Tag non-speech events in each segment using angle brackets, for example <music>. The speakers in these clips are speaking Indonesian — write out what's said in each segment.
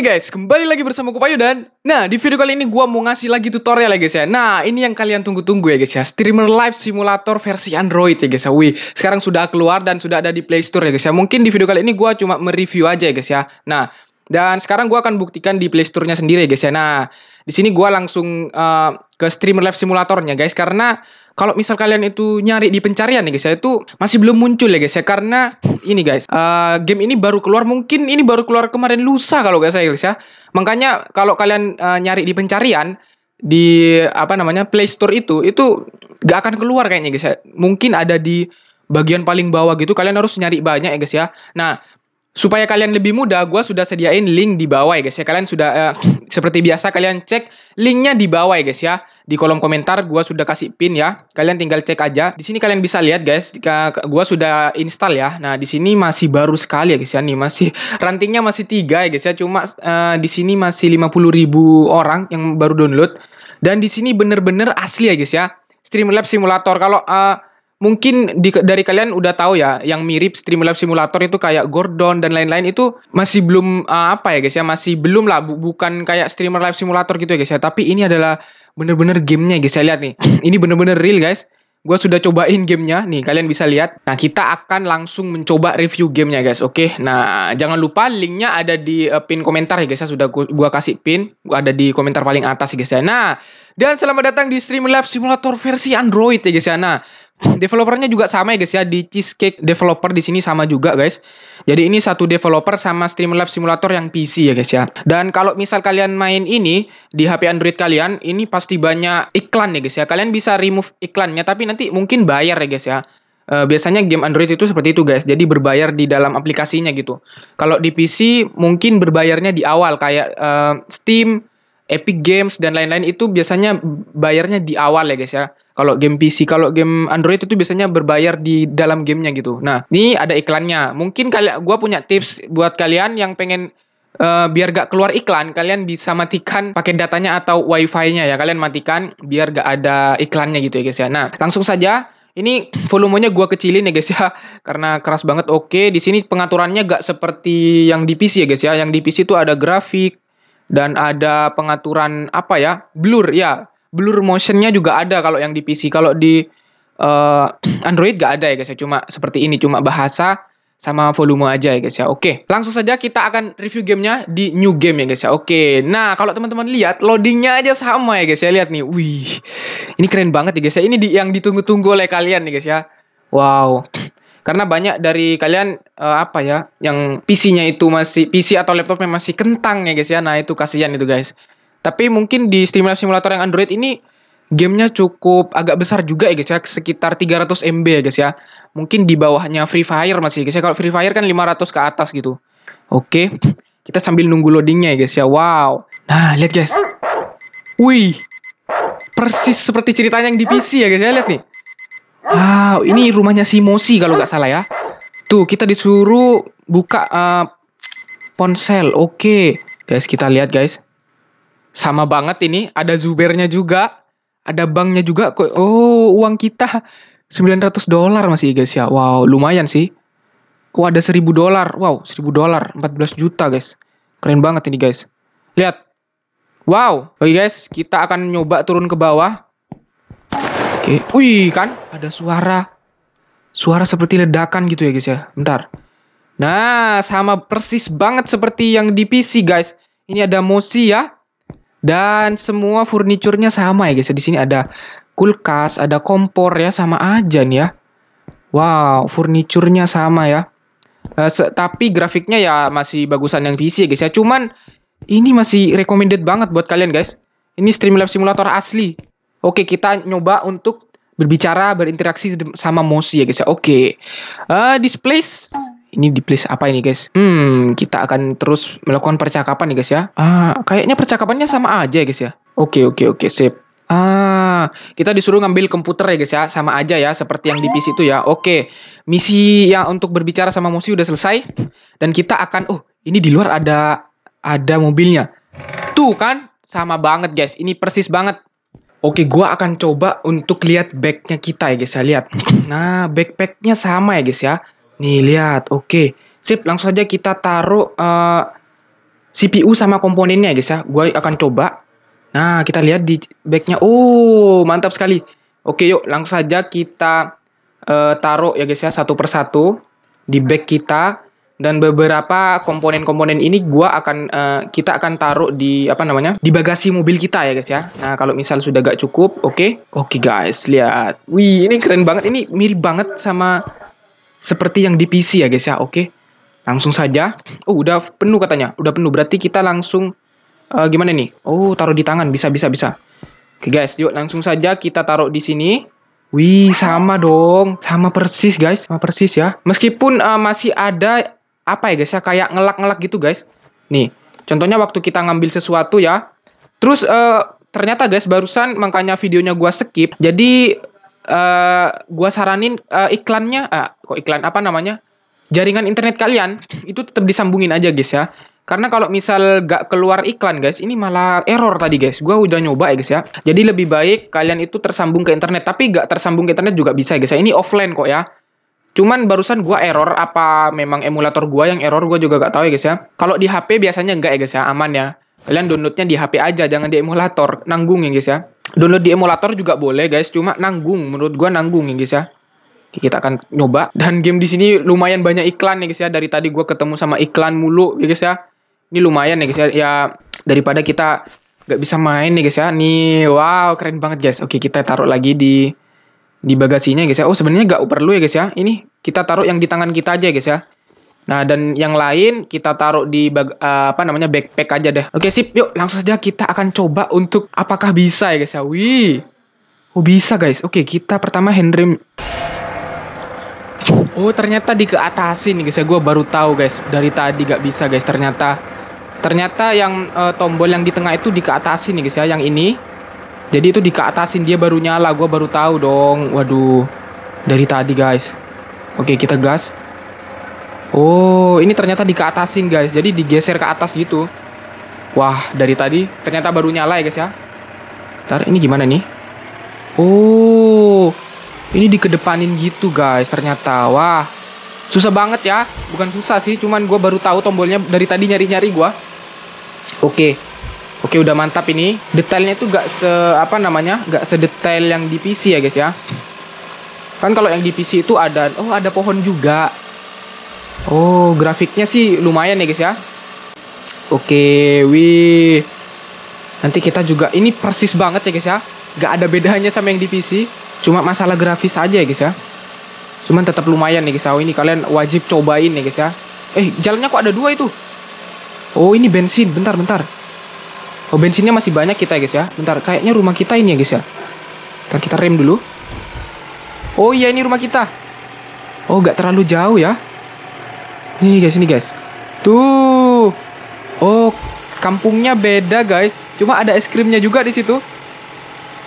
Oke okay guys, kembali lagi bersama Kupayu dan Nah, di video kali ini gue mau ngasih lagi tutorial ya guys ya Nah, ini yang kalian tunggu-tunggu ya guys ya Streamer Live Simulator versi Android ya guys ya Wih, sekarang sudah keluar dan sudah ada di Play Store ya guys ya Mungkin di video kali ini gue cuma mereview aja ya guys ya Nah, dan sekarang gue akan buktikan di Play Store-nya sendiri ya guys ya Nah, di sini gue langsung uh, ke Streamer Live Simulatornya guys Karena kalau misal kalian itu nyari di pencarian nih guys ya itu masih belum muncul ya guys ya karena ini guys uh, game ini baru keluar mungkin ini baru keluar kemarin lusa kalau guys saya guys ya makanya kalau kalian uh, nyari di pencarian di apa namanya Play Store itu itu gak akan keluar kayaknya guys ya mungkin ada di bagian paling bawah gitu kalian harus nyari banyak ya guys ya nah Supaya kalian lebih mudah, gue sudah sediain link di bawah ya guys ya. Kalian sudah, uh, <sniffs> seperti biasa kalian cek linknya di bawah ya guys ya di kolom komentar gue sudah kasih pin ya. Kalian tinggal cek aja. Di sini kalian bisa lihat guys, gue sudah install ya. Nah, di sini masih baru sekali ya guys ya nih, masih rantingnya masih tiga ya guys ya. Cuma uh, di sini masih ribu orang yang baru download. Dan di sini bener-bener asli ya guys ya. Streamlab Simulator kalau uh, mungkin di, dari kalian udah tahu ya yang mirip Streamlab Simulator itu kayak Gordon dan lain-lain itu masih belum uh, apa ya guys ya masih belum lah bu bukan kayak Streamlab Simulator gitu ya guys ya tapi ini adalah bener-bener gamenya guys saya lihat nih <clears throat> ini bener-bener real guys gue sudah cobain gamenya nih kalian bisa lihat nah kita akan langsung mencoba review gamenya guys oke okay? nah jangan lupa linknya ada di uh, pin komentar ya guys ya sudah gue kasih pin gua ada di komentar paling atas ya guys ya nah dan selamat datang di Streamlabs Simulator versi Android ya guys ya nah developernya juga sama ya guys ya di Cheesecake developer di sini sama juga guys. Jadi ini satu developer sama Streamlabs Simulator yang PC ya guys ya. Dan kalau misal kalian main ini di HP Android kalian, ini pasti banyak iklan ya guys ya. Kalian bisa remove iklannya tapi nanti mungkin bayar ya guys ya. E, biasanya game Android itu seperti itu guys. Jadi berbayar di dalam aplikasinya gitu. Kalau di PC mungkin berbayarnya di awal kayak e, Steam, Epic Games dan lain-lain itu biasanya bayarnya di awal ya guys ya. Kalau game PC, kalau game Android itu biasanya berbayar di dalam gamenya gitu. Nah, ini ada iklannya. Mungkin kalian, gue punya tips buat kalian yang pengen Uh, biar gak keluar iklan kalian bisa matikan pakai datanya atau wifi-nya ya kalian matikan biar gak ada iklannya gitu ya guys ya nah langsung saja ini volumenya gue kecilin ya guys ya <laughs> karena keras banget oke di sini pengaturannya gak seperti yang di PC ya guys ya yang di PC itu ada grafik dan ada pengaturan apa ya blur ya blur motionnya juga ada kalau yang di PC kalau di uh, Android gak ada ya guys ya cuma seperti ini cuma bahasa sama volume aja ya guys ya. Oke, langsung saja kita akan review gamenya di new game ya guys ya. Oke, nah kalau teman-teman lihat loadingnya aja sama ya guys ya. Lihat nih, wih, ini keren banget ya guys ya. Ini di, yang ditunggu-tunggu oleh kalian nih guys ya. Wow, karena banyak dari kalian uh, apa ya, yang PC-nya itu masih PC atau laptopnya masih kentang ya guys ya. Nah itu kasihan itu guys. Tapi mungkin di Steam Simulator yang Android ini gamenya cukup agak besar juga ya guys ya sekitar 300 MB ya guys ya mungkin di bawahnya Free Fire masih ya guys ya kalau Free Fire kan 500 ke atas gitu oke kita sambil nunggu loadingnya ya guys ya wow nah lihat guys wih persis seperti ceritanya yang di PC ya guys ya lihat nih wow ini rumahnya si Mosi kalau nggak salah ya tuh kita disuruh buka uh, ponsel oke guys kita lihat guys sama banget ini ada Zubernya juga ada banknya juga kok oh uang kita 900 dolar masih guys ya wow lumayan sih Wah oh, ada 1000 dolar wow 1000 dolar 14 juta guys keren banget ini guys lihat wow oke guys kita akan nyoba turun ke bawah oke wih kan ada suara suara seperti ledakan gitu ya guys ya bentar nah sama persis banget seperti yang di PC guys ini ada mosi ya dan semua furniturnya sama ya guys. Di sini ada kulkas, ada kompor ya sama aja nih ya. Wow, furniturnya sama ya. Uh, tapi grafiknya ya masih bagusan yang PC ya guys ya. Cuman ini masih recommended banget buat kalian guys. Ini Streamlabs Simulator asli. Oke, kita nyoba untuk berbicara, berinteraksi sama Mosi ya guys ya. Oke. Uh, displays ini di place apa ini guys? Hmm, kita akan terus melakukan percakapan nih guys ya. Ah, kayaknya percakapannya sama aja ya, guys ya. Oke, oke, oke, sip. Ah, kita disuruh ngambil komputer ya guys ya, sama aja ya seperti yang di PC itu ya. Oke, misi yang untuk berbicara sama musuh udah selesai dan kita akan oh, ini di luar ada ada mobilnya. Tuh kan, sama banget guys. Ini persis banget. Oke, gua akan coba untuk lihat backnya kita ya guys ya, lihat. Nah, backpacknya sama ya guys ya. Nih lihat, oke. Sip, langsung aja kita taruh uh, eh, CPU sama komponennya guys ya. Gue akan coba. Nah, kita lihat di backnya. Oh, mantap sekali. Oke yuk, langsung saja kita uh, taruh ya guys ya satu persatu di back kita dan beberapa komponen-komponen ini gua akan uh, kita akan taruh di apa namanya di bagasi mobil kita ya guys ya nah kalau misal sudah gak cukup oke okay. oke okay, guys lihat wih ini keren banget ini mirip banget sama seperti yang di PC ya guys ya. Oke. Langsung saja. Oh, udah penuh katanya. Udah penuh. Berarti kita langsung uh, gimana nih? Oh, taruh di tangan. Bisa bisa bisa. Oke guys, yuk langsung saja kita taruh di sini. Wih, sama dong. Sama persis guys, sama persis ya. Meskipun uh, masih ada apa ya guys ya kayak ngelak-ngelak gitu guys. Nih, contohnya waktu kita ngambil sesuatu ya. Terus uh, ternyata guys barusan makanya videonya gua skip. Jadi uh, gua saranin uh, iklannya uh, kok iklan apa namanya? Jaringan internet kalian itu tetap disambungin aja guys ya. Karena kalau misal gak keluar iklan guys, ini malah error tadi guys. Gua udah nyoba ya guys ya. Jadi lebih baik kalian itu tersambung ke internet, tapi gak tersambung ke internet juga bisa ya guys ya. Ini offline kok ya. Cuman barusan gua error apa memang emulator gua yang error gua juga gak tahu ya guys ya. Kalau di HP biasanya enggak ya guys ya, aman ya. Kalian downloadnya di HP aja, jangan di emulator. Nanggung ya guys ya download di emulator juga boleh guys cuma nanggung menurut gua nanggung ya guys ya kita akan nyoba dan game di sini lumayan banyak iklan ya guys ya dari tadi gua ketemu sama iklan mulu ya guys ya ini lumayan ya guys ya, ya daripada kita nggak bisa main ya guys ya nih wow keren banget guys oke kita taruh lagi di di bagasinya guys ya oh sebenarnya nggak perlu ya guys ya ini kita taruh yang di tangan kita aja guys ya Nah, dan yang lain kita taruh di bag, uh, apa namanya backpack aja deh. Oke, sip. Yuk, langsung saja kita akan coba untuk apakah bisa ya guys ya. Wih. Oh, bisa guys. Oke, kita pertama hand Oh, ternyata di keatasin nih guys ya. Gua baru tahu guys. Dari tadi gak bisa guys. Ternyata ternyata yang uh, tombol yang di tengah itu di keatasin nih guys ya. Yang ini. Jadi itu di keatasin dia baru nyala. Gua baru tahu dong. Waduh. Dari tadi guys. Oke, kita gas. Oh, ini ternyata dikeatasin guys. Jadi digeser ke atas gitu. Wah, dari tadi ternyata baru nyala ya guys ya. Ntar ini gimana nih? Oh, ini dikedepanin gitu guys ternyata. Wah, susah banget ya. Bukan susah sih, cuman gue baru tahu tombolnya dari tadi nyari-nyari gue. Oke. Oke udah mantap ini. Detailnya itu gak se apa namanya? gak sedetail yang di PC ya guys ya. Kan kalau yang di PC itu ada oh ada pohon juga. Oh, grafiknya sih lumayan ya guys ya. Oke, wih. Nanti kita juga ini persis banget ya guys ya. Gak ada bedanya sama yang di PC. Cuma masalah grafis aja ya guys ya. Cuman tetap lumayan ya guys ya. Oh, ini kalian wajib cobain ya guys ya. Eh, jalannya kok ada dua itu? Oh, ini bensin. Bentar, bentar. Oh, bensinnya masih banyak kita ya guys ya. Bentar, kayaknya rumah kita ini ya guys ya. Bentar, kita rem dulu. Oh iya, ini rumah kita. Oh, gak terlalu jauh ya. Ini guys, ini guys. Tuh. Oh, kampungnya beda guys. Cuma ada es krimnya juga di situ.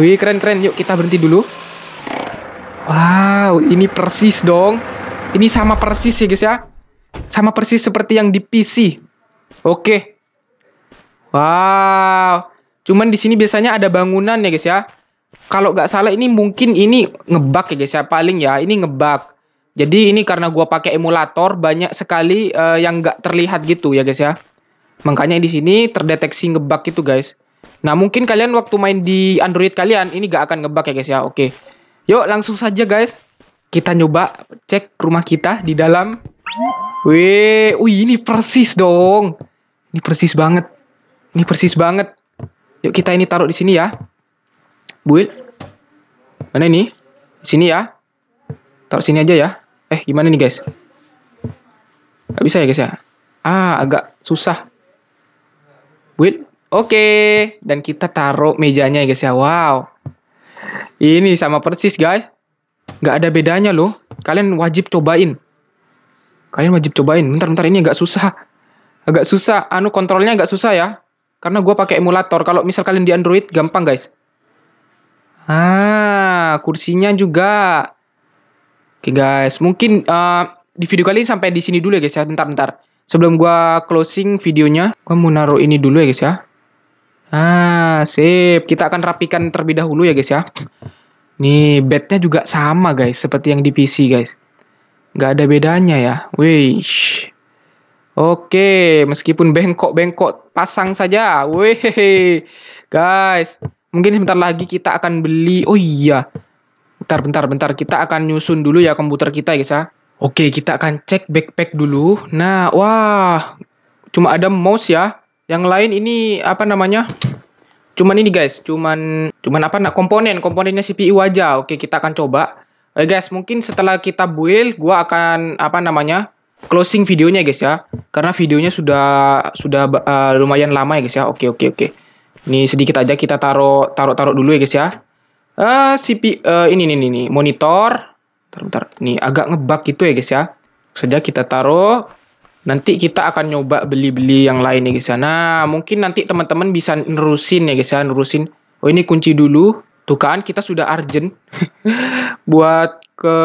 Wih, keren-keren. Yuk kita berhenti dulu. Wow, ini persis dong. Ini sama persis ya guys ya. Sama persis seperti yang di PC. Oke. Wow. Cuman di sini biasanya ada bangunan ya guys ya. Kalau nggak salah ini mungkin ini ngebak ya guys ya. Paling ya ini ngebak. Jadi ini karena gua pakai emulator banyak sekali uh, yang nggak terlihat gitu ya guys ya. Makanya di sini terdeteksi ngebug gitu guys. Nah mungkin kalian waktu main di Android kalian ini nggak akan ngebug ya guys ya. Oke. Yuk langsung saja guys. Kita nyoba cek rumah kita di dalam. Wih, wih ini persis dong. Ini persis banget. Ini persis banget. Yuk kita ini taruh di sini ya. Buil. Mana ini? Di sini ya. Taruh sini aja ya. Eh, gimana nih guys? Gak bisa ya guys ya? Ah, agak susah. Wait, oke. Okay. Dan kita taruh mejanya ya guys ya. Wow. Ini sama persis guys. Gak ada bedanya loh. Kalian wajib cobain. Kalian wajib cobain. Bentar-bentar ini agak susah. Agak susah. Anu kontrolnya agak susah ya. Karena gue pakai emulator. Kalau misal kalian di Android gampang guys. Ah, kursinya juga. Oke okay, guys, mungkin uh, di video kali ini sampai di sini dulu ya guys ya. Bentar-bentar. Sebelum gua closing videonya, gua mau naruh ini dulu ya guys ya. Ah, sip. Kita akan rapikan terlebih dahulu ya guys ya. Nih, bednya juga sama guys, seperti yang di PC guys. Gak ada bedanya ya. Wih. Oke, meskipun bengkok-bengkok, pasang saja. Wih. <laughs> Guys, mungkin sebentar lagi kita akan beli. Oh iya, Bentar, bentar, bentar. Kita akan nyusun dulu ya komputer kita, guys ya. Oke, kita akan cek backpack dulu. Nah, wah. Cuma ada mouse ya. Yang lain ini apa namanya? Cuman ini guys, cuman cuman apa nak komponen, komponennya CPU aja. Oke, kita akan coba. Oke eh, guys, mungkin setelah kita build, gua akan apa namanya? closing videonya guys ya. Karena videonya sudah sudah uh, lumayan lama ya guys ya. Oke, oke, oke. Ini sedikit aja kita taruh taruh taruh dulu ya guys ya uh, eh, CP, uh, eh, ini nih nih monitor. Bentar, bentar. Nih agak ngebug gitu ya guys ya. Saja kita taruh. Nanti kita akan nyoba beli-beli yang lain ya guys ya. Nah, mungkin nanti teman-teman bisa nerusin ya guys ya, nerusin. Oh, ini kunci dulu. Tuh kan kita sudah urgent <laughs> buat ke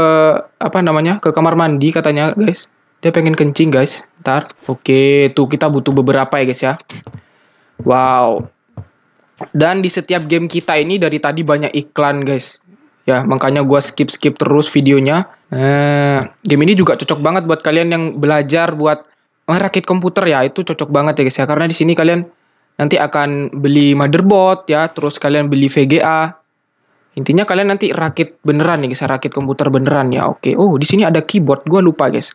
apa namanya? ke kamar mandi katanya guys. Dia pengen kencing guys. Ntar. Oke, tuh kita butuh beberapa ya guys ya. Wow. Dan di setiap game kita ini dari tadi banyak iklan guys. Ya makanya gue skip-skip terus videonya. Eh, game ini juga cocok banget buat kalian yang belajar buat merakit komputer ya. Itu cocok banget ya guys ya. Karena di sini kalian nanti akan beli motherboard ya. Terus kalian beli VGA. Intinya kalian nanti rakit beneran ya guys. Rakit komputer beneran ya. Oke. Oh di sini ada keyboard. Gue lupa guys.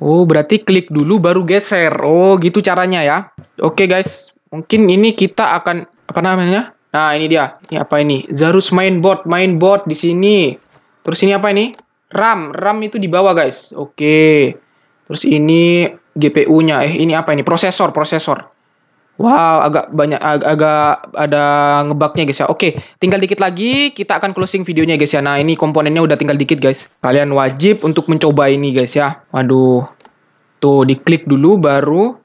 Oh, berarti klik dulu baru geser. Oh, gitu caranya ya. Oke, guys. Mungkin ini kita akan apa namanya? Nah, ini dia. Ini apa ini? Zarus mainboard, mainboard di sini. Terus ini apa ini? RAM, RAM itu di bawah, guys. Oke. Terus ini GPU-nya. Eh, ini apa ini? Prosesor, prosesor. Wow, agak banyak ag agak ada ngebaknya guys ya. Oke, tinggal dikit lagi kita akan closing videonya guys ya. Nah, ini komponennya udah tinggal dikit guys. Kalian wajib untuk mencoba ini guys ya. Waduh. Tuh, diklik dulu baru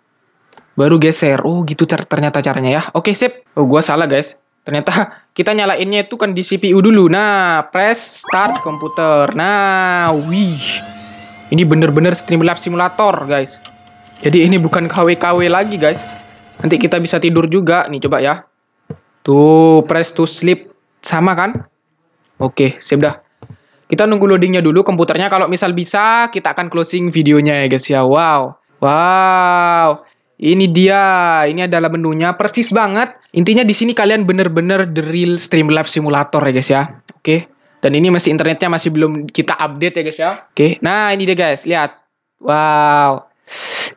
baru geser. Oh gitu ternyata caranya ya. Oke sip. Oh gua salah guys. Ternyata <laughs> kita nyalainnya itu kan di CPU dulu. Nah, press start komputer. Nah, wih. Ini bener-bener Streamlabs simulator, guys. Jadi ini bukan KW-KW lagi, guys. Nanti kita bisa tidur juga. Nih, coba ya. Tuh, press to sleep. Sama kan? Oke, sip dah. Kita nunggu loadingnya dulu komputernya. Kalau misal bisa, kita akan closing videonya ya, guys ya. Wow. Wow. Ini dia, ini adalah menunya persis banget. Intinya di sini kalian bener-bener the real stream live simulator ya guys ya. Oke. Dan ini masih internetnya masih belum kita update ya guys ya. Oke. Nah, ini dia guys, lihat. Wow.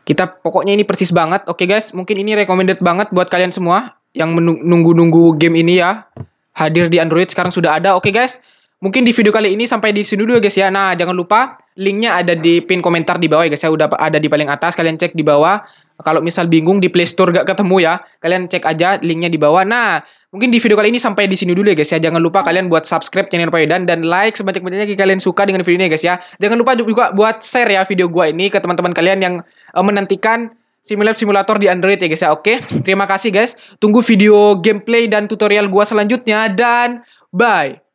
Kita pokoknya ini persis banget. Oke guys, mungkin ini recommended banget buat kalian semua yang menunggu-nunggu game ini ya. Hadir di Android sekarang sudah ada. Oke guys. Mungkin di video kali ini sampai di sini dulu ya guys ya. Nah, jangan lupa linknya ada di pin komentar di bawah ya guys ya. Udah ada di paling atas, kalian cek di bawah. Kalau misal bingung di Play Store gak ketemu ya, kalian cek aja linknya di bawah. Nah, mungkin di video kali ini sampai di sini dulu ya guys ya. Jangan lupa kalian buat subscribe channel Yudan dan like sebanyak-banyaknya jika kalian suka dengan video ini ya guys ya. Jangan lupa juga buat share ya video gua ini ke teman-teman kalian yang uh, menantikan Simulab Simulator di Android ya guys ya. Oke, terima kasih guys. Tunggu video gameplay dan tutorial gua selanjutnya dan bye.